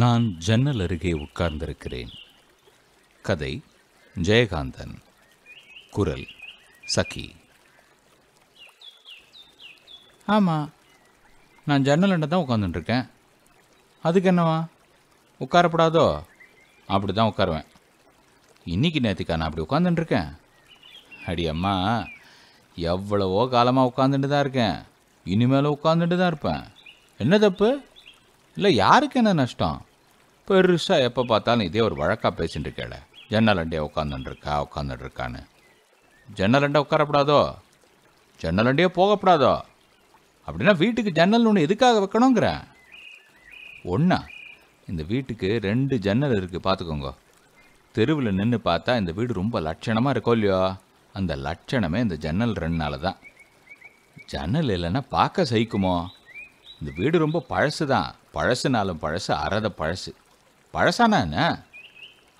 நான் ஜன்னல் அருகே உட்கார்ந்திருக்கிறேன் கதை ஜெயகாந்தன் குரல் சகி ஆமாம் நான் ஜன்னலண்ட தான் உட்காந்துட்டுருக்கேன் அதுக்கு என்னவா உட்காரப்படாதோ அப்படி தான் உட்காருவேன் இன்றைக்கி நேற்றுக்கா நான் அப்படி உட்காந்துட்டுருக்கேன் அடி அம்மா எவ்வளவோ காலமாக உட்காந்துட்டு தான் இருக்கேன் இனிமேலும் உட்காந்துட்டு தான் இருப்பேன் என்ன தப்பு இல்லை யாருக்கு என்ன நஷ்டம் பெருசாக எப்போ பார்த்தாலும் இதே ஒரு வழக்காக பேசிட்டு இருக்கேள ஜன்னலண்டே உட்காந்துட்டுருக்கா உட்காந்துட்டுருக்கான்னு ஜன்னலண்டே உட்காரப்படாதோ ஜன்னலண்டே போகப்படாதோ அப்படின்னா வீட்டுக்கு ஜன்னல் ஒன்று எதுக்காக வைக்கணுங்கிறேன் ஒன்றா இந்த வீட்டுக்கு ரெண்டு ஜன்னல் இருக்குது பார்த்துக்கோங்க தெருவில் நின்று பார்த்தா இந்த வீடு ரொம்ப லட்சணமாக இருக்கோ இல்லையோ அந்த லட்சணமே இந்த ஜன்னல் நாள் தான் ஜன்னல் இல்லைன்னா பார்க்க சகிக்குமோ இந்த வீடு ரொம்ப பழசு தான் பழசுனாலும் பழசு அறத பழசு பழசானா என்ன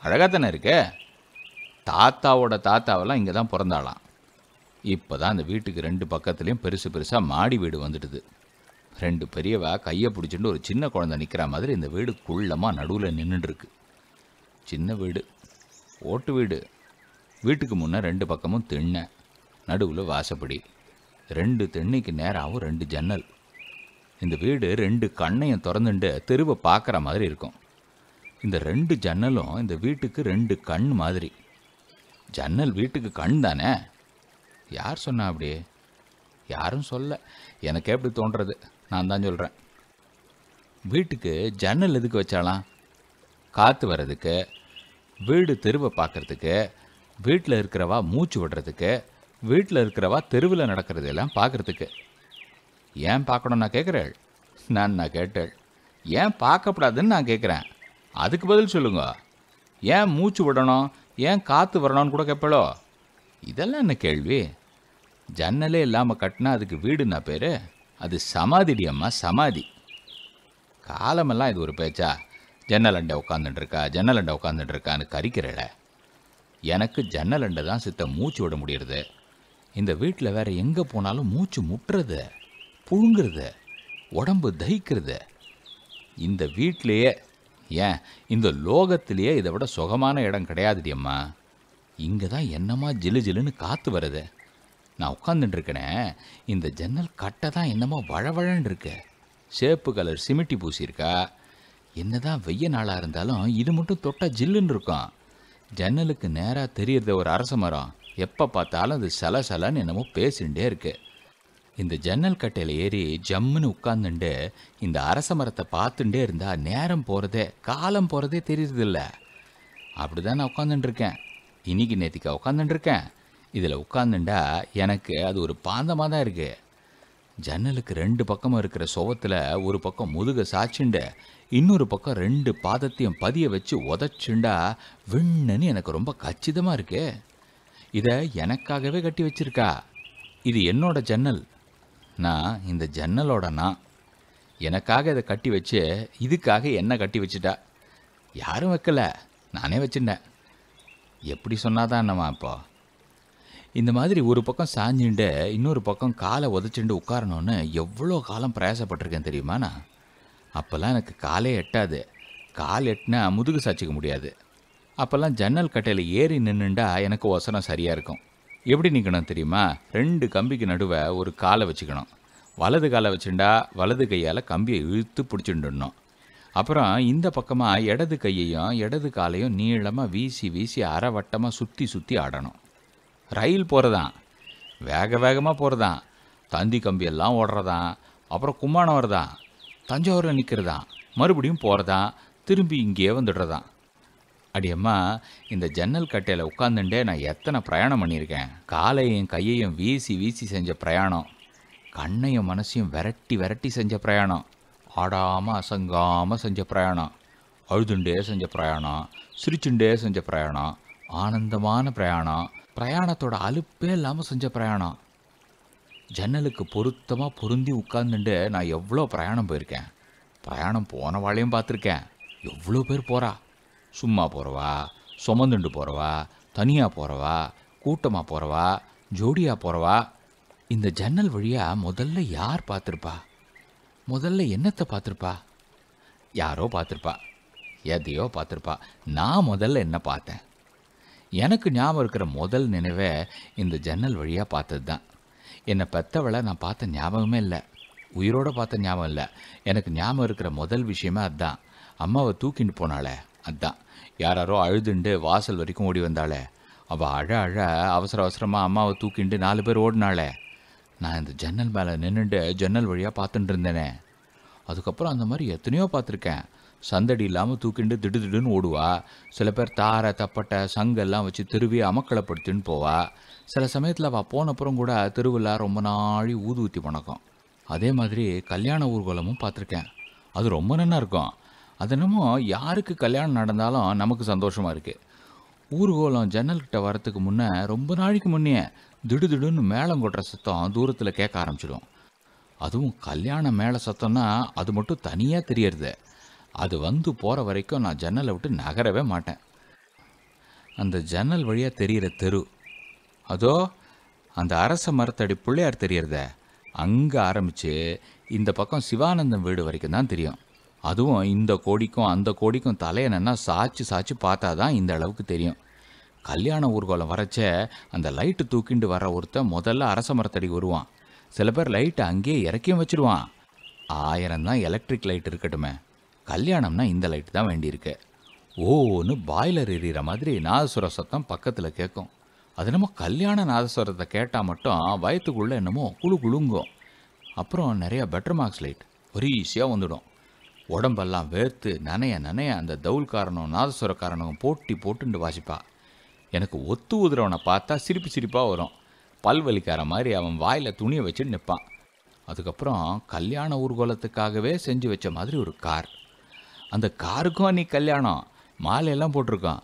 அழகாக தானே இருக்கே தாத்தாவோட தாத்தாவெல்லாம் இங்கே தான் பிறந்தாளாம் இப்போ தான் அந்த வீட்டுக்கு ரெண்டு பக்கத்துலேயும் பெருசு பெருசாக மாடி வீடு வந்துடுது ரெண்டு பெரியவா கையை பிடிச்சிட்டு ஒரு சின்ன குழந்தை நிற்கிற மாதிரி இந்த வீடு குள்ளமாக நடுவில் நின்றுட்டுருக்கு சின்ன வீடு ஓட்டு வீடு வீட்டுக்கு முன்னே ரெண்டு பக்கமும் திண்ணை நடுவில் வாசப்படி ரெண்டு தென்னைக்கு நேராகவும் ரெண்டு ஜன்னல் இந்த வீடு ரெண்டு கண்ணையும் திறந்துட்டு தெருவை பார்க்குற மாதிரி இருக்கும் இந்த ரெண்டு ஜன்னலும் இந்த வீட்டுக்கு ரெண்டு கண் மாதிரி ஜன்னல் வீட்டுக்கு கண் தானே யார் சொன்னா அப்படி யாரும் சொல்ல எனக்கு எப்படி தோன்றது நான் தான் சொல்கிறேன் வீட்டுக்கு ஜன்னல் எதுக்கு வச்சாலாம் காற்று வர்றதுக்கு வீடு தெருவை பார்க்குறதுக்கு வீட்டில் இருக்கிறவா மூச்சு விடுறதுக்கு வீட்டில் இருக்கிறவா தெருவில் நடக்கிறது எல்லாம் பார்க்குறதுக்கு ஏன் பார்க்கணும் நான் கேட்குறேள் நான் நான் கேட்டேள் ஏன் பார்க்கப்படாதுன்னு நான் கேட்குறேன் அதுக்கு பதில் சொல்லுங்க ஏன் மூச்சு விடணும் ஏன் காற்று வரணும்னு கூட கேட்பளோ இதெல்லாம் என்ன கேள்வி ஜன்னலே இல்லாமல் கட்டினா அதுக்கு வீடுன்னா பேர் அது சமாதிடி அம்மா சமாதி காலமெல்லாம் இது ஒரு பேச்சா ஜன்னல் அண்டை உட்காந்துட்டுருக்கா ஜன்னல் அண்டை உட்காந்துட்டுருக்கான்னு கறிக்கிறல எனக்கு ஜன்னல் அண்டை தான் சித்த மூச்சு விட முடியறது இந்த வீட்டில் வேறு எங்கே போனாலும் மூச்சு முட்டுறது புழுங்கிறத உடம்பு தகிக்கிறத இந்த வீட்டிலையே ஏன் இந்த லோகத்திலேயே இதை விட சுகமான இடம் கிடையாதுடியம்மா இங்கே தான் என்னமா ஜிலு ஜிலுன்னு காற்று வருது நான் உட்காந்துட்டுருக்கேனே இந்த ஜன்னல் கட்டை தான் என்னமோ வழவழன்னு இருக்கு சேப்பு கலர் சிமிட்டி பூசியிருக்கா என்ன தான் வெய்ய நாளாக இருந்தாலும் இது மட்டும் தொட்டால் ஜில்லுன்னு இருக்கும் ஜன்னலுக்கு நேராக தெரியறத ஒரு அரச மரம் எப்போ பார்த்தாலும் அது சலசலன்னு என்னமோ பேசிகிட்டே இருக்குது இந்த ஜன்னல் கட்டையில் ஏறி ஜம்முன்னு உட்காந்துண்டு இந்த அரச மரத்தை பார்த்துட்டே இருந்தால் நேரம் போகிறதே காலம் போகிறதே தெரியுறதில்ல அப்படி தான் நான் உட்காந்துட்டுருக்கேன் இன்னைக்கு நேற்றுக்கா உட்காந்துட்டுருக்கேன் இதில் உட்காந்துண்டா எனக்கு அது ஒரு பாந்தமாக தான் இருக்குது ஜன்னலுக்கு ரெண்டு பக்கமும் இருக்கிற சுவத்தில் ஒரு பக்கம் முதுக சாச்சுண்டு இன்னொரு பக்கம் ரெண்டு பாதத்தையும் பதிய வச்சு உதச்சுண்டா விண்ணன்னு எனக்கு ரொம்ப கச்சிதமாக இருக்குது இதை எனக்காகவே கட்டி வச்சிருக்கா இது என்னோட ஜன்னல் நான் இந்த ஜன்னலோட நான் எனக்காக இதை கட்டி வச்சு இதுக்காக என்ன கட்டி வச்சுட்டா யாரும் வைக்கல நானே வச்சுட்டேன் எப்படி சொன்னாதான் என்னமா இப்போ இந்த மாதிரி ஒரு பக்கம் சாஞ்சுண்டு இன்னொரு பக்கம் காலை உதச்சுண்டு உட்காரணும்னு எவ்வளோ காலம் பிரயாசப்பட்டிருக்கேன் தெரியுமா நான் அப்போல்லாம் எனக்கு காலே எட்டாது கால் எட்டினா முதுகு சாச்சிக்க முடியாது அப்போல்லாம் ஜன்னல் கட்டையில் ஏறி நின்றுண்டா எனக்கு ஒசரம் சரியாக இருக்கும் எப்படி நிற்கணும் தெரியுமா ரெண்டு கம்பிக்கு நடுவை ஒரு காலை வச்சுக்கணும் வலது காலை வச்சுட்டா வலது கையால் கம்பியை இழுத்து பிடிச்சிட்டுணும் அப்புறம் இந்த பக்கமாக இடது கையையும் இடது காலையும் நீளமாக வீசி வீசி அரைவட்டமாக சுற்றி சுற்றி ஆடணும் ரயில் போகிறதான் வேக வேகமாக போகிறதான் தந்தி கம்பியெல்லாம் ஓடுறதான் அப்புறம் கும்மானம் வருதான் தஞ்சாவூரில் நிற்கிறதான் மறுபடியும் போகிறதான் திரும்பி இங்கேயே வந்துடுறதான் அடியம்மா இந்த ஜன்னல் கட்டையில் உட்காந்துட்டே நான் எத்தனை பிரயாணம் பண்ணியிருக்கேன் காலையும் கையையும் வீசி வீசி செஞ்ச பிரயாணம் கண்ணையும் மனசையும் விரட்டி விரட்டி செஞ்ச பிரயாணம் ஆடாமல் அசங்காமல் செஞ்ச பிரயாணம் அழுதுண்டே செஞ்ச பிரயாணம் சிரிச்சுண்டே செஞ்ச பிரயாணம் ஆனந்தமான பிரயாணம் பிரயாணத்தோட அலுப்பே இல்லாமல் செஞ்ச பிரயாணம் ஜன்னலுக்கு பொருத்தமாக பொருந்தி உட்காந்துட்டு நான் எவ்வளோ பிரயாணம் போயிருக்கேன் பிரயாணம் போன வாழையும் பார்த்துருக்கேன் எவ்வளோ பேர் போகிறா சும்மா போகிறவா சுமந்துண்டு போகிறவா தனியாக போகிறவா கூட்டமாக போகிறவா ஜோடியாக போகிறவா இந்த ஜன்னல் வழியாக முதல்ல யார் பார்த்துருப்பா முதல்ல என்னத்தை பார்த்துருப்பா யாரோ பார்த்துருப்பா எதையோ பார்த்துருப்பா நான் முதல்ல என்ன பார்த்தேன் எனக்கு ஞாபகம் இருக்கிற முதல் நினைவை இந்த ஜன்னல் வழியாக பார்த்தது தான் என்னை பெத்தவளை நான் பார்த்த ஞாபகமே இல்லை உயிரோடு பார்த்த ஞாபகம் இல்லை எனக்கு ஞாபகம் இருக்கிற முதல் விஷயமே அதுதான் அம்மாவை தூக்கிட்டு போனாலே அதான் யாராரோ அழுதுண்டு வாசல் வரைக்கும் ஓடி வந்தாளே அவள் அழ அழ அவசர அவசரமாக அம்மாவை தூக்கிண்டு நாலு பேர் ஓடினாளே நான் இந்த ஜன்னல் மேலே நின்றுண்டு ஜன்னல் வழியாக பார்த்துட்டு இருந்தேனே அதுக்கப்புறம் அந்த மாதிரி எத்தனையோ பார்த்துருக்கேன் சந்தடி இல்லாமல் தூக்கிண்டு திடு திடுன்னு ஓடுவா சில பேர் தாரை தப்பட்டை சங்கெல்லாம் வச்சு திருவி அமக்களைப்படுத்தின்னு போவா சில சமயத்தில் அவள் போனப்புறம் கூட திருவிழா ரொம்ப நாழி ஊற்றி பணக்கும் அதே மாதிரி கல்யாண ஊர்வலமும் பார்த்துருக்கேன் அது ரொம்ப நல்லா இருக்கும் அதனமோ யாருக்கு கல்யாணம் நடந்தாலும் நமக்கு சந்தோஷமாக இருக்குது ஊர்கோலம் ஜன்னல்கிட்ட வரத்துக்கு முன்னே ரொம்ப நாளைக்கு முன்னே திடுதிடுன்னு மேளம் கொட்டுற சத்தம் தூரத்தில் கேட்க ஆரம்பிச்சிடும் அதுவும் கல்யாண மேள சத்தம்னா அது மட்டும் தனியாக தெரியறது அது வந்து போகிற வரைக்கும் நான் ஜன்னலை விட்டு நகரவே மாட்டேன் அந்த ஜன்னல் வழியாக தெரிகிற தெரு அதோ அந்த அரச மரத்தடி பிள்ளையார் தெரியறத அங்கே ஆரம்பித்து இந்த பக்கம் சிவானந்தம் வீடு வரைக்கும் தான் தெரியும் அதுவும் இந்த கோடிக்கும் அந்த கோடிக்கும் தலையனா சாய்ச்சி சாய்ச்சி பார்த்தா தான் இந்த அளவுக்கு தெரியும் கல்யாண ஊர்வலம் வரைச்ச அந்த லைட்டு தூக்கிண்டு வர ஒருத்த முதல்ல அரச மரத்தடி வருவான் சில பேர் லைட்டை அங்கேயே இறக்கியும் வச்சுருவான் ஆயிரம் தான் எலக்ட்ரிக் லைட் இருக்கட்டுமே கல்யாணம்னா இந்த லைட்டு தான் வேண்டியிருக்கு ஓன்னு பாய்லர் எறிகிற மாதிரி நாதஸ்வர சத்தம் பக்கத்தில் கேட்கும் அது என்னமோ கல்யாண நாதஸ்வரத்தை கேட்டால் மட்டும் வயத்துக்குள்ளே என்னமோ குழு குழுங்கும் அப்புறம் நிறையா பெட்டர் மார்க்ஸ் லைட் ஒரு ஈஸியாக வந்துடும் உடம்பெல்லாம் வேர்த்து நனைய நனைய அந்த தவுல்காரனும் நாதஸ்வரக்காரனும் போட்டி போட்டுண்டு வாசிப்பா எனக்கு ஒத்து ஊதுறவனை பார்த்தா சிரிப்பு சிரிப்பாக வரும் பல்வலிக்கார மாதிரி அவன் வாயில் துணியை வச்சுட்டு நிற்பான் அதுக்கப்புறம் கல்யாண ஊர்வலத்துக்காகவே செஞ்சு வச்ச மாதிரி ஒரு கார் அந்த காருக்கும் அன்னைக்கு கல்யாணம் மாலையெல்லாம் போட்டிருக்கான்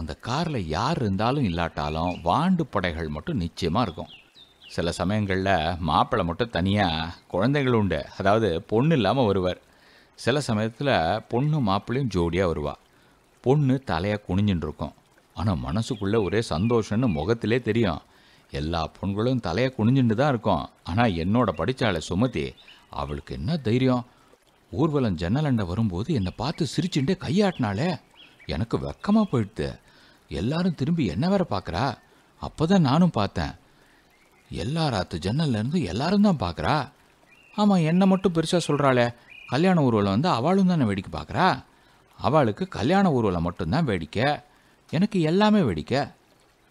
அந்த காரில் யார் இருந்தாலும் இல்லாட்டாலும் வாண்டு படைகள் மட்டும் நிச்சயமாக இருக்கும் சில சமயங்களில் மாப்பிள்ளை மட்டும் தனியாக குழந்தைகள் உண்டு அதாவது பொண்ணு இல்லாமல் வருவார் சில சமயத்தில் பொண்ணு மாப்பிள்ளையும் ஜோடியாக வருவாள் பொண்ணு தலையாக குனிஞ்சின்னு இருக்கும் ஆனால் மனசுக்குள்ளே ஒரே சந்தோஷம்னு முகத்திலே தெரியும் எல்லா பொண்களும் தலையை குனிஞ்சுட்டு தான் இருக்கும் ஆனால் என்னோட படித்தாளை சுமதி அவளுக்கு என்ன தைரியம் ஊர்வலம் ஜன்னலண்டை வரும்போது என்னை பார்த்து சிரிச்சுட்டே கையாட்டினாளே எனக்கு வெக்கமாக போயிடுது எல்லாரும் திரும்பி என்ன வேற பார்க்குறா அப்போ தான் நானும் பார்த்தேன் எல்லாராத்து ஜன்னல்லேருந்து எல்லாரும் தான் பார்க்குறா ஆமாம் என்னை மட்டும் பெருசாக சொல்கிறாளே கல்யாண ஊர்வலம் வந்து அவளும் தானே வேடிக்கை பார்க்குறா அவளுக்கு கல்யாண ஊர்வலம் மட்டும்தான் வேடிக்கை எனக்கு எல்லாமே வேடிக்கை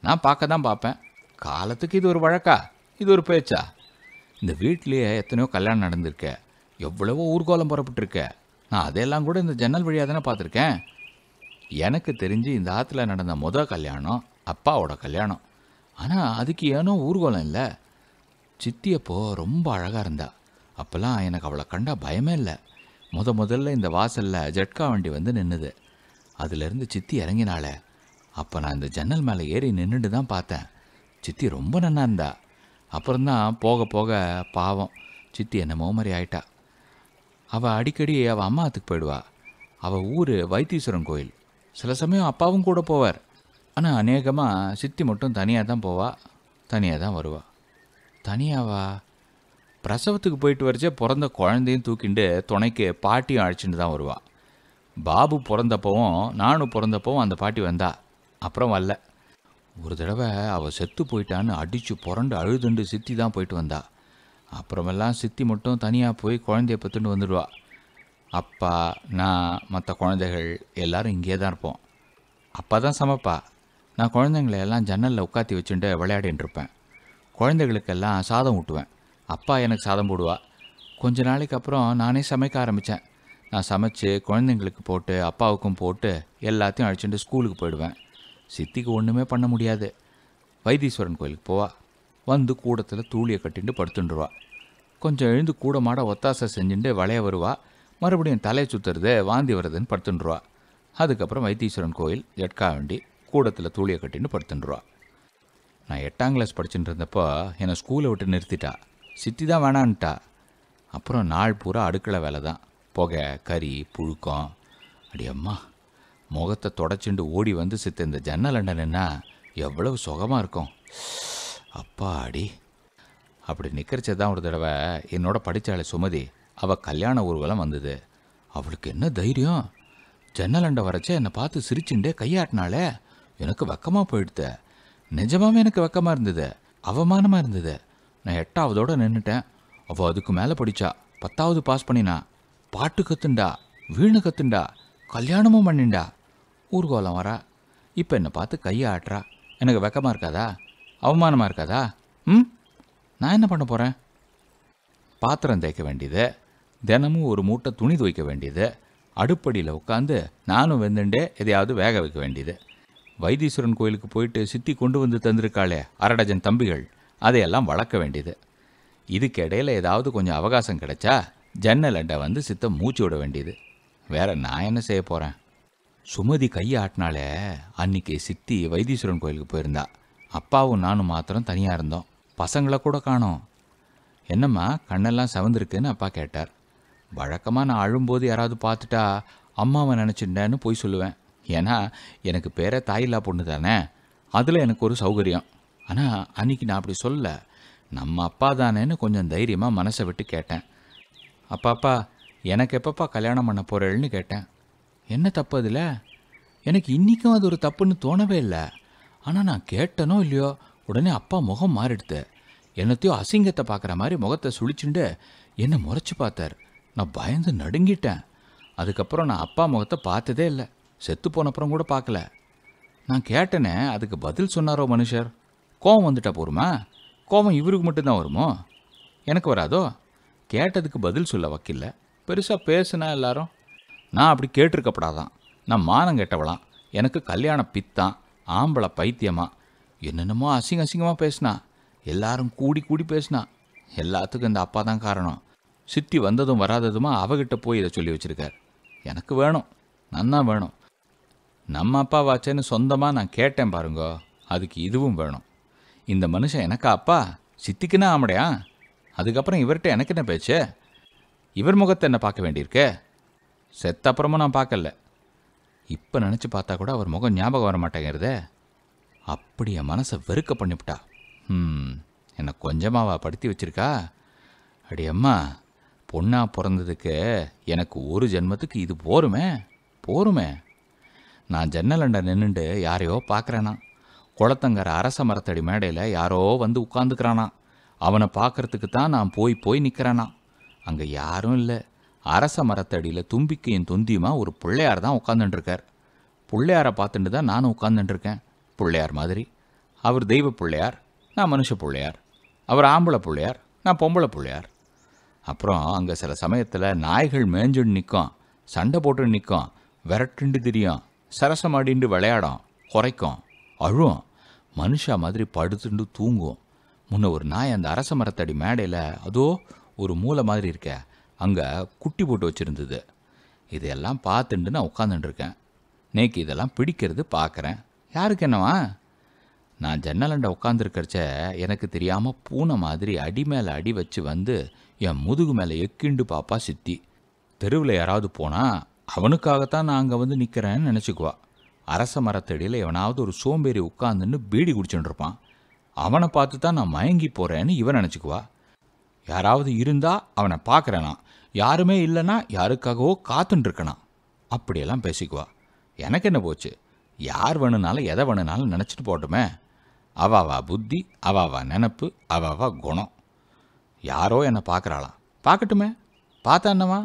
நான் பார்க்க தான் பார்ப்பேன் காலத்துக்கு இது ஒரு வழக்கா இது ஒரு பேச்சா இந்த வீட்லேயே எத்தனையோ கல்யாணம் நடந்திருக்க எவ்வளவோ ஊர்கோலம் புறப்பட்டுருக்க நான் அதெல்லாம் கூட இந்த ஜன்னல் வழியாக தானே பார்த்துருக்கேன் எனக்கு தெரிஞ்சு இந்த ஆற்றுல நடந்த மொதல் கல்யாணம் அப்பாவோட கல்யாணம் ஆனால் அதுக்கு ஏனோ ஊர்கோலம் இல்லை சித்தியப்போ ரொம்ப அழகாக இருந்தாள் அப்போல்லாம் எனக்கு அவளை கண்டா பயமே இல்லை முத முதல்ல இந்த வாசலில் ஜட்கா வண்டி வந்து நின்றுது அதுலேருந்து சித்தி இறங்கினால அப்போ நான் இந்த ஜன்னல் மேலே ஏறி நின்றுட்டு தான் பார்த்தேன் சித்தி ரொம்ப நன்னா இருந்தா அப்புறம்தான் போக போக பாவம் சித்தி என்ன மோமரி ஆயிட்டா அவள் அடிக்கடி அவள் அம்மாத்துக்கு போயிடுவா அவள் ஊர் வைத்தீஸ்வரன் கோயில் சில சமயம் அப்பாவும் கூட போவார் ஆனால் அநேகமாக சித்தி மட்டும் தனியாக தான் போவா தனியாக தான் வருவா தனியாவா பிரசவத்துக்கு போயிட்டு வரைச்சே பிறந்த குழந்தையும் தூக்கிண்டு துணைக்கு பாட்டியும் அழைச்சிட்டு தான் வருவாள் பாபு பிறந்தப்பவும் நானும் பிறந்தப்பவும் அந்த பாட்டி வந்தா அப்புறம் வரல ஒரு தடவை அவள் செத்து போயிட்டான்னு அடித்து புரண்டு அழுதுண்டு சித்தி தான் போயிட்டு வந்தா அப்புறமெல்லாம் சித்தி மட்டும் தனியாக போய் குழந்தைய பத்துன்னு வந்துடுவா அப்பா நான் மற்ற குழந்தைகள் எல்லோரும் இங்கேயே தான் இருப்போம் அப்பா தான் சமைப்பா நான் குழந்தைங்கள எல்லாம் ஜன்னலில் உட்காத்தி வச்சுட்டு விளையாடின்னு இருப்பேன் குழந்தைகளுக்கெல்லாம் சாதம் ஊட்டுவேன் அப்பா எனக்கு சாதம் போடுவா கொஞ்ச நாளைக்கு அப்புறம் நானே சமைக்க ஆரம்பித்தேன் நான் சமைச்சு குழந்தைங்களுக்கு போட்டு அப்பாவுக்கும் போட்டு எல்லாத்தையும் அழைச்சிட்டு ஸ்கூலுக்கு போயிடுவேன் சித்திக்கு ஒன்றுமே பண்ண முடியாது வைத்தீஸ்வரன் கோயிலுக்கு போவா வந்து கூடத்தில் தூளியை கட்டிட்டு படுத்துட்டுருவா கொஞ்சம் எழுந்து கூட மாட ஒத்தாசை செஞ்சுட்டு வளைய வருவா மறுபடியும் தலையை சுற்றுறது வாந்தி வருதுன்னு படுத்துட்டுருவா அதுக்கப்புறம் வைத்தீஸ்வரன் கோயில் எட்கா வண்டி கூடத்தில் தூளியை கட்டின்னு படுத்துட்டுருவா நான் எட்டாம் கிளாஸ் படிச்சுட்டு இருந்தப்போ என்னை ஸ்கூலை விட்டு நிறுத்திட்டா சித்தி தான் வேணான்ட்டா அப்புறம் நாள் பூரா அடுக்களை வேலை தான் புகை கறி புழுக்கம் அடியம்மா முகத்தை தொடச்சிண்டு ஓடி வந்து சித்த இந்த ஜன்னல் நின்னா எவ்வளவு சுகமாக இருக்கும் அப்பா அடி அப்படி நிற்கிறச்ச தான் ஒரு தடவை என்னோட படித்தாளை சுமதி அவள் கல்யாண ஊர்வலம் வந்தது அவளுக்கு என்ன தைரியம் ஜன்னலண்டை வரைச்ச என்னை பார்த்து சிரிச்சுண்டே கையாட்டினாலே எனக்கு வெக்கமாக போயிடுத்த நிஜமாவே எனக்கு வெக்கமாக இருந்தது அவமானமாக இருந்தது நான் எட்டாவதோடு நின்றுட்டேன் அவள் அதுக்கு மேலே படித்தா பத்தாவது பாஸ் பண்ணினா பாட்டு கற்றுண்டா வீணு கற்றுண்டா கல்யாணமும் பண்ணிண்டா ஊர்கோலம் வரா இப்போ என்னை பார்த்து கையை ஆட்டுறா எனக்கு வெக்கமாக இருக்காதா அவமானமாக இருக்காதா ம் நான் என்ன பண்ண போகிறேன் பாத்திரம் தேய்க்க வேண்டியது தினமும் ஒரு மூட்டை துணி துவைக்க வேண்டியது அடுப்படியில் உட்காந்து நானும் வெந்துண்டே எதையாவது வேக வைக்க வேண்டியது வைத்தீஸ்வரன் கோயிலுக்கு போயிட்டு சித்தி கொண்டு வந்து தந்திருக்காளே அரடஜன் தம்பிகள் அதையெல்லாம் வளர்க்க வேண்டியது இதுக்கு இடையில் ஏதாவது கொஞ்சம் அவகாசம் கிடைச்சா ஜன்னல் அண்டை வந்து சித்த மூச்சு விட வேண்டியது வேற நான் என்ன செய்ய போகிறேன் சுமதி கையாட்டினாலே அன்னைக்கு சித்தி வைத்தீஸ்வரன் கோயிலுக்கு போயிருந்தா அப்பாவும் நானும் மாத்திரம் தனியாக இருந்தோம் பசங்களை கூட காணோம் என்னம்மா கண்ணெல்லாம் சவந்திருக்குன்னு அப்பா கேட்டார் வழக்கமாக நான் அழும்போது யாராவது பார்த்துட்டா அம்மாவை நினச்சிட்டேன்னு போய் சொல்லுவேன் ஏன்னா எனக்கு பேரை தாயில்லா பொண்ணு தானே அதில் எனக்கு ஒரு சௌகரியம் ஆனால் அன்றைக்கி நான் அப்படி சொல்ல நம்ம அப்பா தானேன்னு கொஞ்சம் தைரியமாக மனசை விட்டு கேட்டேன் அப்பாப்பா எனக்கு எப்பப்பா கல்யாணம் பண்ண போகிறேன்னு கேட்டேன் என்ன தப்பு அதில் எனக்கு இன்றைக்கும் அது ஒரு தப்புன்னு தோணவே இல்லை ஆனால் நான் கேட்டனோ இல்லையோ உடனே அப்பா முகம் மாறிடுது என்னத்தையோ அசிங்கத்தை பார்க்குற மாதிரி முகத்தை சுழிச்சுண்டு என்னை முறைச்சி பார்த்தார் நான் பயந்து நடுங்கிட்டேன் அதுக்கப்புறம் நான் அப்பா முகத்தை பார்த்ததே இல்லை செத்து போனப்புறம் கூட பார்க்கல நான் கேட்டேனே அதுக்கு பதில் சொன்னாரோ மனுஷர் கோவம் வந்துட்டா போருமா கோவம் இவருக்கு மட்டும்தான் வருமோ எனக்கு வராதோ கேட்டதுக்கு பதில் சொல்ல வக்கில்ல பெருசாக பேசுனா எல்லாரும் நான் அப்படி கேட்டிருக்கப்படாதான் நான் மானம் கெட்டவளாம் எனக்கு கல்யாணம் பித்தான் ஆம்பளை பைத்தியமா என்னென்னமோ அசிங்க அசிங்கமாக பேசினா எல்லாரும் கூடி கூடி பேசினா எல்லாத்துக்கும் இந்த அப்பா தான் காரணம் சித்தி வந்ததும் வராததுமா அவகிட்ட போய் இதை சொல்லி வச்சுருக்கார் எனக்கு வேணும் நன்னா வேணும் நம்ம அப்பா வாச்சேன்னு சொந்தமாக நான் கேட்டேன் பாருங்க அதுக்கு இதுவும் வேணும் இந்த மனுஷன் எனக்கா அப்பா சித்திக்குனா ஆமடையா அதுக்கப்புறம் இவர்கிட்ட எனக்கு என்ன பேச்சு இவர் முகத்தை என்ன பார்க்க வேண்டியிருக்க செத்த அப்புறமும் நான் பார்க்கல இப்போ நினச்சி பார்த்தா கூட அவர் முகம் ஞாபகம் வர மாட்டேங்கிறதே அப்படி என் மனசை வெறுக்க பண்ணிவிட்டா ம் என்னை கொஞ்சமாவா படுத்தி வச்சிருக்கா அடி அம்மா பொண்ணாக பிறந்ததுக்கு எனக்கு ஒரு ஜென்மத்துக்கு இது போருமே போருமே நான் ஜன்னலண்டை நின்றுண்டு யாரையோ பார்க்குறேனா குளத்தங்கிற அரச மரத்தடி மேடையில் யாரோ வந்து உட்காந்துக்கிறானா அவனை பார்க்கறதுக்கு தான் நான் போய் போய் நிற்கிறேனா அங்கே யாரும் இல்லை அரச மரத்தடியில் தும்பிக்கையும் தொந்தியுமா ஒரு பிள்ளையார் தான் உட்காந்துட்டுருக்கார் பிள்ளையாரை பார்த்துட்டு தான் நானும் உட்காந்துட்டுருக்கேன் பிள்ளையார் மாதிரி அவர் தெய்வ பிள்ளையார் நான் மனுஷ பிள்ளையார் அவர் ஆம்பளை பிள்ளையார் நான் பொம்பளை பிள்ளையார் அப்புறம் அங்கே சில சமயத்தில் நாய்கள் மேஞ்சுன்னு நிற்கும் சண்டை போட்டுன்னு நிற்கும் விரட்டுண்டு திரியும் சரசமாடின்னு விளையாடும் குறைக்கும் அழும் மனுஷா மாதிரி படுத்துண்டு தூங்கும் முன்ன ஒரு நாய் அந்த அரச மரத்தடி மேடையில் அதோ ஒரு மூளை மாதிரி இருக்க அங்கே குட்டி போட்டு வச்சுருந்தது இதையெல்லாம் பார்த்துட்டு நான் உட்காந்துட்டுருக்கேன் நேக்கு இதெல்லாம் பிடிக்கிறது பார்க்குறேன் யாருக்கு என்னவா நான் ஜன்னலண்டை உட்காந்துருக்கிறச்ச எனக்கு தெரியாமல் பூனை மாதிரி அடி மேலே அடி வச்சு வந்து என் முதுகு மேலே எக்கிண்டு பாப்பா சித்தி தெருவில் யாராவது போனால் அவனுக்காகத்தான் நான் அங்கே வந்து நிற்கிறேன்னு நினச்சிக்குவா அரச மரத்தடியில் எவனாவது ஒரு சோம்பேறி உட்காந்துன்னு பீடி குடிச்சுட்டு இருப்பான் அவனை பார்த்து தான் நான் மயங்கி போகிறேன்னு இவன் நினச்சிக்குவா யாராவது இருந்தால் அவனை பார்க்குறேனா யாருமே இல்லைன்னா யாருக்காகவோ காத்துன்ட்ருக்கனா அப்படியெல்லாம் பேசிக்குவா எனக்கு என்ன போச்சு யார் வேணுனாலும் எதை வேணுனாலும் நினச்சிட்டு போட்டுமே அவாவா புத்தி அவாவா நினப்பு அவாவா குணம் யாரோ என்னை பார்க்குறாளாம் பார்க்கட்டுமே பார்த்தா என்னவா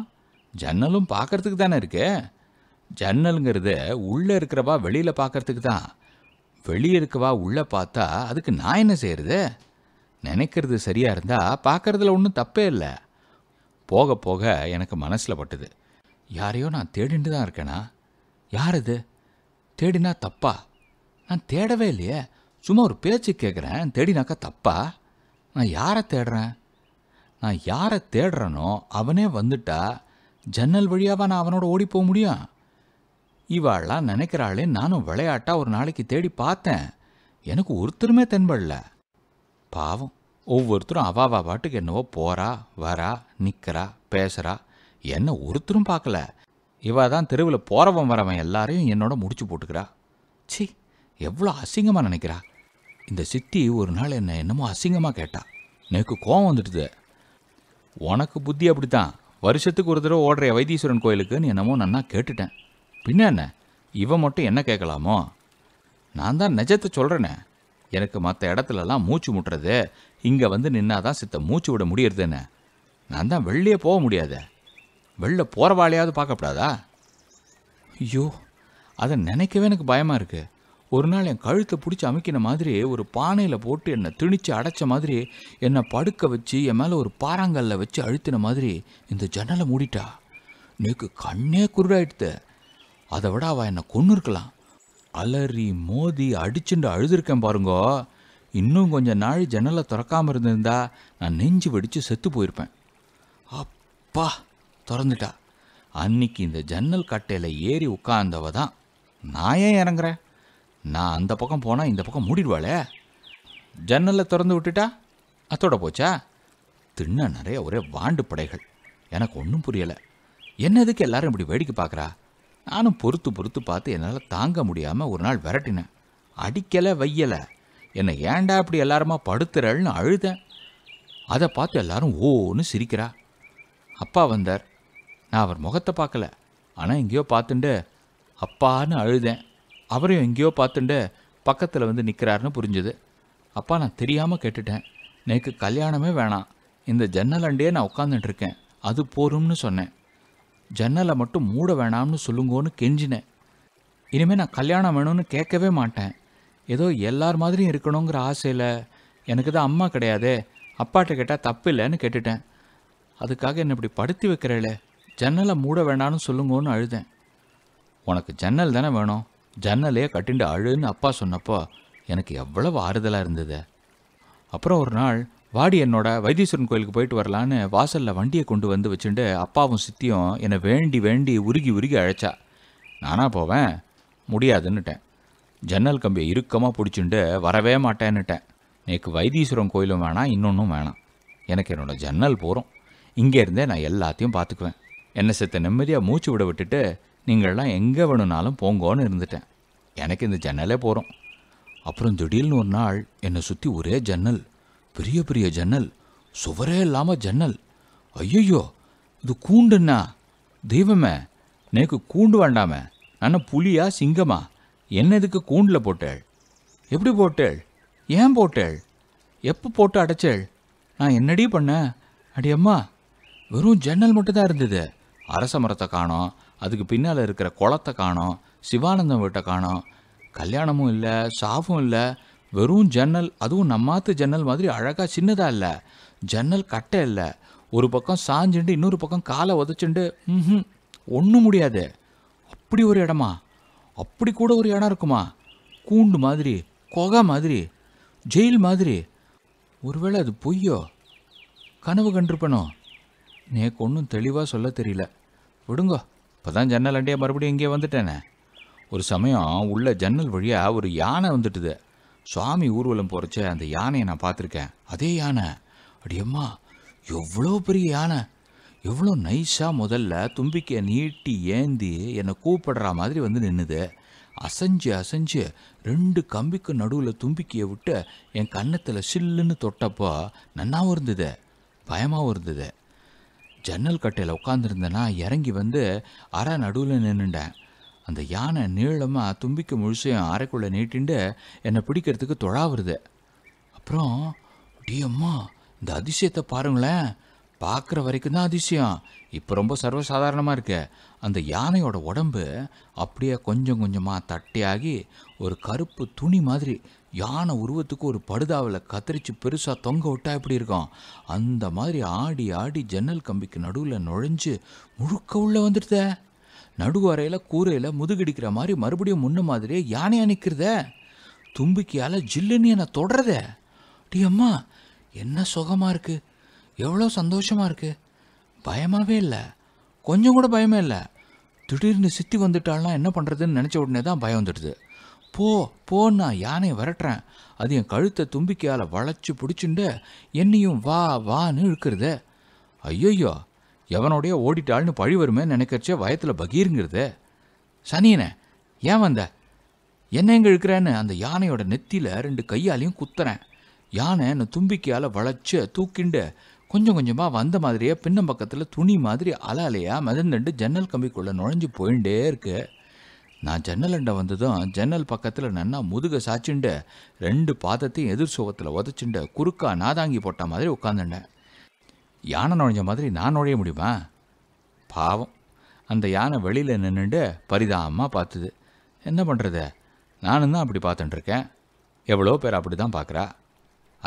ஜன்னலும் பார்க்கறதுக்கு தானே இருக்கே ஜன்னலுங்கிறது உள்ளே இருக்கிறவா வெளியில் பார்க்கறதுக்கு தான் வெளியே இருக்கவா உள்ளே பார்த்தா அதுக்கு நான் என்ன செய்கிறது நினைக்கிறது சரியாக இருந்தால் பார்க்குறதுல ஒன்றும் தப்பே இல்லை போக போக எனக்கு மனசில் பட்டுது யாரையோ நான் தேடிட்டு தான் இருக்கேனா யார் இது தேடினா தப்பா நான் தேடவே இல்லையே சும்மா ஒரு பேச்சு கேட்குறேன் தேடினாக்கா தப்பா நான் யாரை தேடுறேன் நான் யாரை தேடுறேனோ அவனே வந்துட்டா ஜன்னல் வழியாவா நான் அவனோட ஓடி போக முடியும் இவாள்லாம் நினைக்கிறாளே நானும் விளையாட்டா ஒரு நாளைக்கு தேடி பார்த்தேன் எனக்கு ஒருத்தருமே தென்படல பாவம் ஒவ்வொருத்தரும் அவாவா பாட்டுக்கு என்னவோ போறா வரா நிற்கிறா பேசுகிறா என்ன ஒருத்தரும் பார்க்கல இவா தான் தெருவில் போறவன் வரவன் எல்லாரையும் என்னோட முடிச்சு போட்டுக்கிறா சி எவ்வளோ அசிங்கமாக நினைக்கிறா இந்த சித்தி ஒரு நாள் என்னை என்னமோ அசிங்கமாக கேட்டா எனக்கு கோவம் வந்துடுது உனக்கு புத்தி அப்படித்தான் வருஷத்துக்கு ஒரு தடவை ஓடுற வைத்தீஸ்வரன் கோயிலுக்குன்னு என்னமோ நான் கேட்டுட்டேன் பின்ன என்ன இவன் மட்டும் என்ன கேட்கலாமோ நான் தான் நிஜத்தை சொல்கிறேனே எனக்கு மற்ற இடத்துலலாம் மூச்சு முட்டுறது இங்கே வந்து நின்னாதான் சித்த மூச்சு விட முடியறதுன்னு நான் தான் வெளியே போக முடியாது வெளில வாழையாவது பார்க்கப்படாதா ஐயோ அதை நினைக்கவே எனக்கு பயமாக இருக்குது ஒரு நாள் என் கழுத்தை பிடிச்சி அமைக்கின மாதிரி ஒரு பானையில் போட்டு என்னை திணிச்சு அடைச்ச மாதிரி என்னை படுக்க வச்சு என் மேலே ஒரு பாறாங்கல்ல வச்சு அழுத்தின மாதிரி இந்த ஜன்னலை மூடிட்டா நேக்கு கண்ணே குருடாயிடுத்து அதை விட அவள் என்னை கொண்டு இருக்கலாம் அலறி மோதி அடிச்சுண்டு அழுதுருக்கேன் பாருங்கோ இன்னும் கொஞ்சம் நாள் ஜன்னலை திறக்காமல் இருந்திருந்தா நான் நெஞ்சு வெடித்து செத்து போயிருப்பேன் அப்பா திறந்துட்டா அன்னைக்கு இந்த ஜன்னல் கட்டையில் ஏறி உட்கார்ந்தவ தான் நான் ஏன் இறங்குறேன் நான் அந்த பக்கம் போனால் இந்த பக்கம் மூடிடுவாளே ஜன்னலை திறந்து விட்டுட்டா அத்தோட போச்சா தின்ன நிறைய ஒரே வாண்டு படைகள் எனக்கு ஒன்றும் புரியலை என்னதுக்கு எல்லாரும் இப்படி வேடிக்கை பார்க்குறா நானும் பொறுத்து பொறுத்து பார்த்து என்னால் தாங்க முடியாமல் ஒரு நாள் விரட்டினேன் அடிக்கலை வையலை என்னை ஏண்டா இப்படி எல்லாருமா படுத்துறல்னு அழுதேன் அதை பார்த்து எல்லாரும் ஓன்னு சிரிக்கிறா அப்பா வந்தார் நான் அவர் முகத்தை பார்க்கல ஆனால் எங்கேயோ பார்த்துண்டு அப்பான்னு அழுதேன் அவரையும் எங்கேயோ பார்த்துண்டு பக்கத்தில் வந்து நிற்கிறாருன்னு புரிஞ்சுது அப்பா நான் தெரியாமல் கேட்டுட்டேன் எனக்கு கல்யாணமே வேணாம் இந்த ஜன்னலண்டே நான் உட்காந்துட்டுருக்கேன் அது போரும்னு சொன்னேன் ஜன்னலை மட்டும் மூட வேணாம்னு சொல்லுங்கோன்னு கெஞ்சினேன் இனிமேல் நான் கல்யாணம் வேணும்னு கேட்கவே மாட்டேன் ஏதோ எல்லார் மாதிரியும் இருக்கணுங்கிற ஆசையில் எனக்கு தான் அம்மா கிடையாதே அப்பாட்ட கேட்டால் தப்பு இல்லைன்னு கேட்டுட்டேன் அதுக்காக என்னை இப்படி படுத்தி வைக்கிறேளே ஜன்னலை மூட வேணாம்னு சொல்லுங்கன்னு அழுதேன் உனக்கு ஜன்னல் தானே வேணும் ஜன்னலையே கட்டிண்டு அழுன்னு அப்பா சொன்னப்போ எனக்கு எவ்வளவு ஆறுதலாக இருந்தது அப்புறம் ஒரு நாள் வாடி என்னோட வைத்தீஸ்வரன் கோயிலுக்கு போயிட்டு வரலான்னு வாசலில் வண்டியை கொண்டு வந்து வச்சுட்டு அப்பாவும் சித்தியும் என்னை வேண்டி வேண்டி உருகி உருகி அழைச்சா நானாக போவேன் முடியாதுன்னுட்டேன் ஜன்னல் கம்பியை இறுக்கமாக பிடிச்சிட்டு வரவே மாட்டேன்னுட்டேன் எனக்கு வைத்தீஸ்வரம் கோயிலும் வேணாம் இன்னொன்றும் வேணாம் எனக்கு என்னோடய ஜன்னல் போகிறோம் இங்கேருந்தே நான் எல்லாத்தையும் பார்த்துக்குவேன் என்னை செத்த நிம்மதியாக மூச்சு விட விட்டுட்டு நீங்கள்லாம் எங்கே வேணும்னாலும் போங்கோன்னு இருந்துட்டேன் எனக்கு இந்த ஜன்னலே போகிறோம் அப்புறம் திடீர்னு ஒரு நாள் என்னை சுற்றி ஒரே ஜன்னல் பெரிய பெரிய ஜன்னல் சுவரே இல்லாமல் ஜன்னல் ஐயோ இது கூண்டுண்ணா தெய்வமே நேக்கு கூண்டு வேண்டாமே நான் புலியா சிங்கமா என்ன இதுக்கு கூண்டில் போட்டேள் எப்படி போட்டேள் ஏன் போட்டேள் எப்போ போட்டு அடைச்சேள் நான் என்னடி பண்ணேன் அடி அம்மா வெறும் ஜன்னல் மட்டும்தான் இருந்தது அரச மரத்தை காணோம் அதுக்கு பின்னால் இருக்கிற குளத்தை காணோம் சிவானந்தம் வீட்டை காணோம் கல்யாணமும் இல்லை சாஃபும் இல்லை வெறும் ஜன்னல் அதுவும் நம்மாத்து ஜன்னல் மாதிரி அழகாக சின்னதாக இல்லை ஜன்னல் கட்டை இல்லை ஒரு பக்கம் சாஞ்சுண்டு இன்னொரு பக்கம் காலை உதச்சுண்டு ம் ஒன்றும் முடியாது அப்படி ஒரு இடமா அப்படி கூட ஒரு இடம் இருக்குமா கூண்டு மாதிரி கொகை மாதிரி ஜெயில் மாதிரி ஒருவேளை அது பொய்யோ கனவு கண்டிருப்பனோ நேக்கு ஒன்றும் தெளிவாக சொல்ல தெரியல விடுங்கோ இப்போ தான் ஜன்னல் அண்டியாக மறுபடியும் இங்கே வந்துட்டேனே ஒரு சமயம் உள்ள ஜன்னல் வழியாக ஒரு யானை வந்துட்டுது சுவாமி ஊர்வலம் போகிறச்ச அந்த யானையை நான் பார்த்துருக்கேன் அதே யானை அப்படியம்மா எவ்வளோ பெரிய யானை எவ்வளோ நைஸாக முதல்ல தும்பிக்கையை நீட்டி ஏந்தி என்னை கூப்பிடுற மாதிரி வந்து நின்றுது அசைஞ்சு அசைஞ்சு ரெண்டு கம்பிக்கு நடுவில் தும்பிக்கையை விட்டு என் கன்னத்தில் சில்லுன்னு தொட்டப்போ நன்னாவும் இருந்தது பயமாகவும் இருந்தது ஜன்னல் கட்டையில் உட்காந்துருந்தேன்னா இறங்கி வந்து அரை நடுவில் நின்றுட்டேன் அந்த யானை நீளமாக தும்பிக்க முழுசையும் அரைக்குள்ளே நீட்டிண்டு என்னை பிடிக்கிறதுக்கு தொழாவுருது அப்புறம் டியம்மா இந்த அதிசயத்தை பாருங்களேன் பார்க்குற வரைக்கும் தான் அதிசயம் இப்போ ரொம்ப சர்வசாதாரணமாக இருக்கு அந்த யானையோட உடம்பு அப்படியே கொஞ்சம் கொஞ்சமாக தட்டையாகி ஒரு கருப்பு துணி மாதிரி யானை உருவத்துக்கு ஒரு படுதாவில் கத்தரிச்சு பெருசாக தொங்க விட்டா எப்படி இருக்கும் அந்த மாதிரி ஆடி ஆடி ஜன்னல் கம்பிக்கு நடுவில் நுழைஞ்சு முழுக்க உள்ளே வந்துடுதே நடுவரையில் கூரையில் முதுகிடிக்கிற மாதிரி மறுபடியும் முன்ன மாதிரியே யானையாக நிற்கிறத தும்பிக்கையால் ஜில்லுன்னு என்னை தொடரத டீ அம்மா என்ன சுகமாக இருக்குது எவ்வளோ சந்தோஷமாக இருக்குது பயமாகவே இல்லை கொஞ்சம் கூட பயமே இல்லை திடீர்னு சித்தி வந்துட்டாலாம் என்ன பண்ணுறதுன்னு நினச்ச உடனே தான் பயம் வந்துடுது போ போ நான் யானையை விரட்டுறேன் அது என் கழுத்தை தும்பிக்கையால் வளைச்சி பிடிச்சுண்டு என்னையும் வா வான்னு இழுக்கிறது ஐயோயோ எவனோடைய ஓடிட்டாள்னு பழி வருமே நினைக்கிறச்சே வயத்தில் பகீருங்கிறது சனியனே ஏன் வந்த என்ன எங்கே இருக்கிறேன்னு அந்த யானையோட நெத்தியில் ரெண்டு கையாலையும் குத்துறேன் யானை என்னை தும்பிக்கையால் வளைச்சு தூக்கிண்டு கொஞ்சம் கொஞ்சமாக வந்த மாதிரியே பின்னம் பக்கத்தில் துணி மாதிரி அலாலையாக மிதந்துண்டு ஜன்னல் கம்பிக்குள்ளே நுழைஞ்சு போயிண்டே இருக்கு நான் அண்டை வந்ததும் ஜன்னல் பக்கத்தில் நன்னா முதுக சாச்சுண்டு ரெண்டு பாதத்தையும் எதிர் சுகத்தில் உதச்சுண்டு குறுக்கா நாதாங்கி போட்ட மாதிரி உட்காந்துண்டேன் யானை நுழைஞ்ச மாதிரி நான் நுழைய முடியுமா பாவம் அந்த யானை வெளியில் நின்றுண்டு பரிதாபமாக பார்த்துது என்ன பண்ணுறது நானும் தான் அப்படி பார்த்துட்டுருக்கேன் எவ்வளோ பேர் அப்படி தான் பார்க்குறா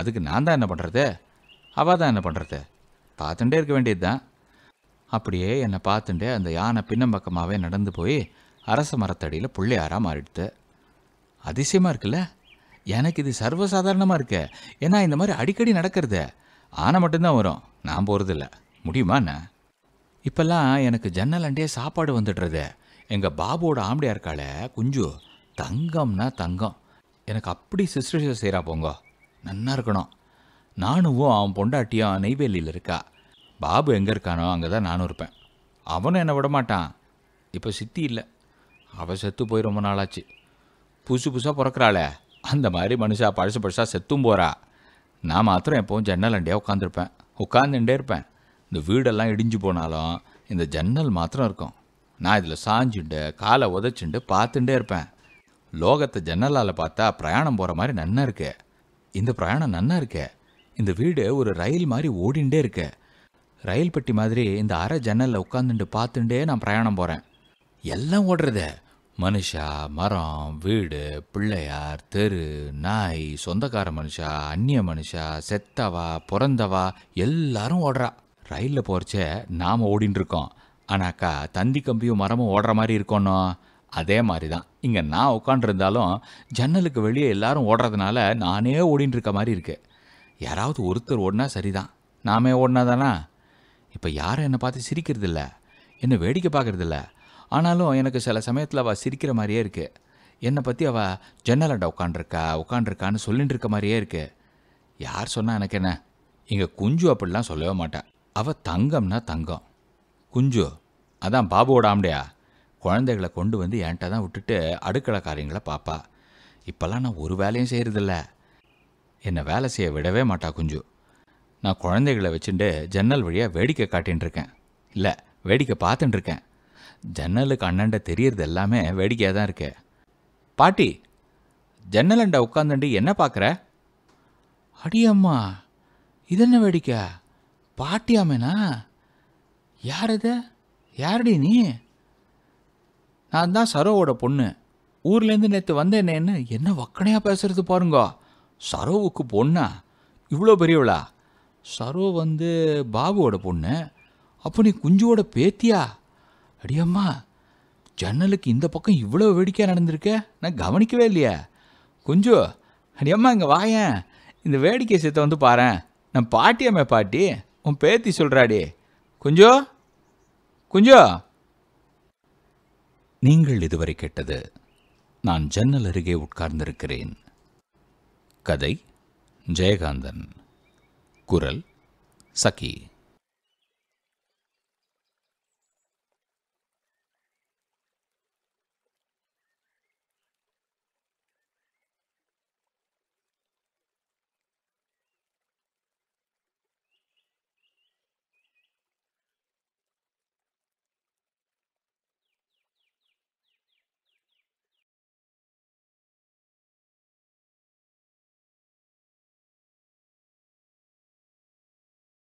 அதுக்கு நான் தான் என்ன பண்ணுறது அவள் தான் என்ன பண்ணுறது பார்த்துட்டே இருக்க வேண்டியது தான் அப்படியே என்னை பார்த்துட்டு அந்த யானை பின்னம்பக்கமாகவே நடந்து போய் அரச மரத்தடியில் பிள்ளையாராக மாறிடுது அதிசயமாக இருக்குல்ல எனக்கு இது சர்வசாதாரணமாக இருக்கு ஏன்னா இந்த மாதிரி அடிக்கடி நடக்கிறது ஆனை மட்டும்தான் வரும் நான் போகிறதில்ல முடியுமா என்ன இப்போல்லாம் எனக்கு அண்டே சாப்பாடு வந்துடுறது எங்கள் பாபுவோட ஆம்படியா இருக்காளே குஞ்சு தங்கம்னா தங்கம் எனக்கு அப்படி சிஸ்டர்ஷிப் செய்கிறா போங்க நன்னா இருக்கணும் நானும் அவன் பொண்டாட்டியும் நெய்வேலியில் இருக்கா பாபு எங்கே இருக்கானோ அங்கே தான் நானும் இருப்பேன் அவனும் என்னை விடமாட்டான் இப்போ சித்தி இல்லை அவள் செத்து போய் ரொம்ப நாளாச்சு புதுசு புதுசாக பிறக்கிறாளே அந்த மாதிரி மனுஷா பழசு பழசாக செத்தும் போகிறா நான் மாத்திரம் எப்போவும் ஜன்னலண்டியாக உட்காந்துருப்பேன் உட்காந்துட்டே இருப்பேன் இந்த வீடெல்லாம் இடிஞ்சு போனாலும் இந்த ஜன்னல் மாத்திரம் இருக்கும் நான் இதில் சாஞ்சுண்டு காலை உதச்சுண்டு பார்த்துட்டே இருப்பேன் லோகத்தை ஜன்னலால் பார்த்தா பிரயாணம் போகிற மாதிரி நன்னா இருக்கு இந்த பிரயாணம் நன்னா இருக்கு இந்த வீடு ஒரு ரயில் மாதிரி ஓடிண்டே இருக்கு ரயில் பெட்டி மாதிரி இந்த அரை ஜன்னலில் உட்காந்துட்டு பார்த்துட்டே நான் பிரயாணம் போகிறேன் எல்லாம் ஓடுறதே மனுஷா மரம் வீடு பிள்ளையார் தெரு நாய் சொந்தக்கார மனுஷா அந்நிய மனுஷா செத்தவா பிறந்தவா எல்லாரும் ஓடுறா ரயிலில் போறச்சே நாம் ஓடின்னு இருக்கோம் ஆனாக்கா தந்தி கம்பியும் மரமும் ஓடுற மாதிரி இருக்கணும் அதே மாதிரி தான் இங்கே நான் உட்காண்டிருந்தாலும் ஜன்னலுக்கு வெளியே எல்லாரும் ஓடுறதுனால நானே ஓடின்னு இருக்க மாதிரி இருக்கு யாராவது ஒருத்தர் ஓடினா சரிதான் நாமே ஓடினா தானா இப்போ யாரும் என்னை பார்த்து சிரிக்கிறதில்ல என்னை வேடிக்கை பார்க்குறதில்ல ஆனாலும் எனக்கு சில சமயத்தில் அவள் சிரிக்கிற மாதிரியே இருக்குது என்னை பற்றி அவள் ஜன்னலாண்ட உட்காண்டிருக்கா உட்காண்டிருக்கான்னு சொல்லிட்டு இருக்க மாதிரியே இருக்கு யார் சொன்னால் எனக்கு என்ன இங்கே குஞ்சு அப்படிலாம் சொல்லவே மாட்டாள் அவள் தங்கம்னா தங்கம் குஞ்சு அதான் பாபுவோட ஆம்டையா குழந்தைகளை கொண்டு வந்து என்கிட்ட தான் விட்டுட்டு அடுக்களை காரியங்களை பார்ப்பா இப்போல்லாம் நான் ஒரு வேலையும் செய்கிறதில்ல என்னை வேலை செய்ய விடவே மாட்டா குஞ்சு நான் குழந்தைகளை வச்சுட்டு ஜன்னல் வழியாக வேடிக்கை காட்டின்னு இருக்கேன் இல்லை வேடிக்கை பார்த்துட்டுருக்கேன் ஜன்னலுக்கு அண்ணாண்ட தெரியறது எல்லாமே வேடிக்கையாக தான் இருக்கு பாட்டி ஜன்னலண்டா உட்காந்துண்டு என்ன பார்க்குற அடியம்மா இது என்ன வேடிக்கை பாட்டியாமேனா யார் இது யாரடி நீ நான் தான் சரோவோட பொண்ணு ஊர்லேருந்து நேற்று வந்தேனேன்னு என்ன ஒக்கனையாக பேசுகிறது பாருங்க சரோவுக்கு பொண்ணா இவ்வளோ பெரியவளா சரோ வந்து பாபுவோட பொண்ணு அப்போ நீ குஞ்சுவோட பேத்தியா அடியம்மா ஜன்னலுக்கு இந்த பக்கம் இவ்வளோ வேடிக்கையாக நடந்திருக்க நான் கவனிக்கவே இல்லையா கொஞ்சம் அடியம்மா இங்கே வாயேன் இந்த வேடிக்கை சேர்த்த வந்து பாரு நான் பாட்டியம்மே பாட்டி உன் பேத்தி சொல்கிறாடி கொஞ்சம் கொஞ்சம் நீங்கள் இதுவரை கேட்டது நான் ஜன்னல் அருகே உட்கார்ந்திருக்கிறேன் கதை ஜெயகாந்தன் குரல் சகி